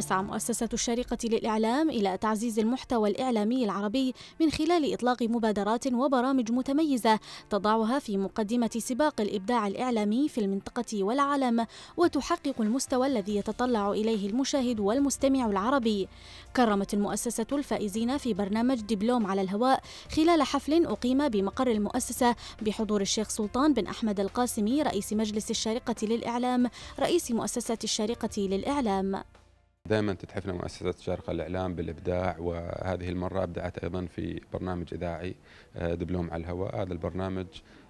تسعى مؤسسة الشريقة للإعلام إلى تعزيز المحتوى الإعلامي العربي من خلال إطلاق مبادرات وبرامج متميزة تضعها في مقدمة سباق الإبداع الإعلامي في المنطقة والعالم وتحقق المستوى الذي يتطلع إليه المشاهد والمستمع العربي كرمت المؤسسة الفائزين في برنامج دبلوم على الهواء خلال حفل أقيم بمقر المؤسسة بحضور الشيخ سلطان بن أحمد القاسمي رئيس مجلس الشارقة للإعلام رئيس مؤسسة الشارقة للإعلام دائما تتحفنا مؤسسة شرق الإعلام بالإبداع وهذه المرة أبدعت أيضا في برنامج إذاعي آه، دبلوم على الهواء هذا البرنامج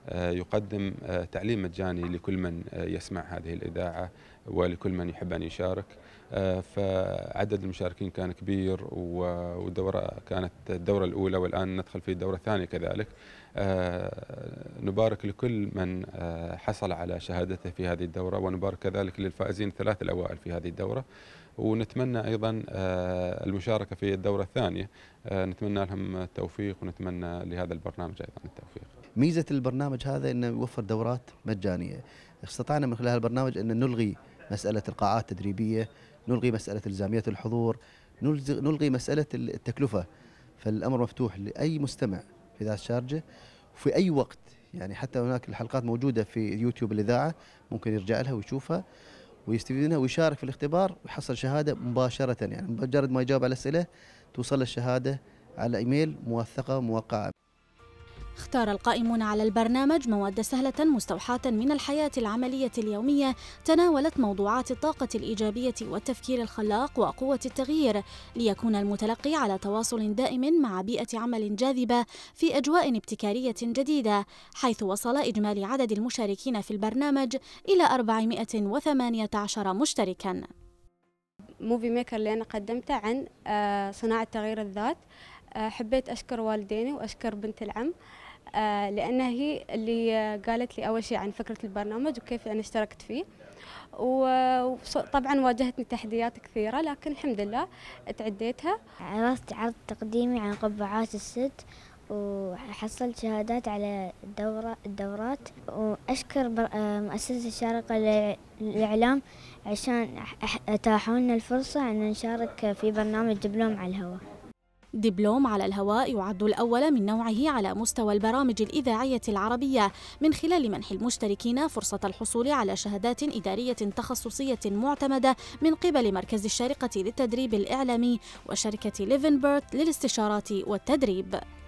آه، يقدم آه، تعليم مجاني لكل من يسمع هذه الإذاعة ولكل من يحب أن يشارك آه، فعدد المشاركين كان كبير والدورة كانت الدورة الأولى والآن ندخل في الدورة الثانية كذلك آه، نبارك لكل من آه، حصل على شهادته في هذه الدورة ونبارك كذلك للفائزين الثلاث الأوائل في هذه الدورة ونتمنى أيضا المشاركة في الدورة الثانية نتمنى لهم التوفيق ونتمنى لهذا البرنامج أيضا التوفيق ميزة البرنامج هذا أنه يوفر دورات مجانية استطعنا من خلال البرنامج أن نلغي مساله القاعات التدريبيه نلغي مساله الزاميه الحضور نلغي مساله التكلفه فالامر مفتوح لاي مستمع في ذات شارجه وفي اي وقت يعني حتى هناك الحلقات موجوده في يوتيوب الاذاعه ممكن يرجع لها ويشوفها ويستفيد منها ويشارك في الاختبار ويحصل شهاده مباشره يعني مجرد ما يجاوب على الاسئله توصل الشهاده على ايميل موثقه موقعه اختار القائمون على البرنامج مواد سهلة مستوحاة من الحياة العملية اليومية تناولت موضوعات الطاقة الإيجابية والتفكير الخلاق وقوة التغيير ليكون المتلقي على تواصل دائم مع بيئة عمل جاذبة في أجواء ابتكارية جديدة حيث وصل إجمالي عدد المشاركين في البرنامج إلى 418 مشتركاً موفي ميكر اللي أنا قدمته عن آه، صناعة تغيير الذات آه، حبيت أشكر والديني وأشكر بنت العم آه، لأنها هي اللي قالت لي أول شيء عن فكرة البرنامج وكيف أنا اشتركت فيه وطبعا واجهتني تحديات كثيرة لكن الحمد لله تعديتها عرضت عرض تقديمي عن قبعات الست وحصلت شهادات على الدورة الدورات وأشكر آه، مؤسسة الشارقة للإعلام عشان أتاحوا لنا الفرصة أن نشارك في برنامج دبلوم على الهواء دبلوم على الهواء يعد الأول من نوعه على مستوى البرامج الإذاعية العربية من خلال منح المشتركين فرصة الحصول على شهادات إدارية تخصصية معتمدة من قبل مركز الشارقة للتدريب الإعلامي وشركة ليفنبرت للاستشارات والتدريب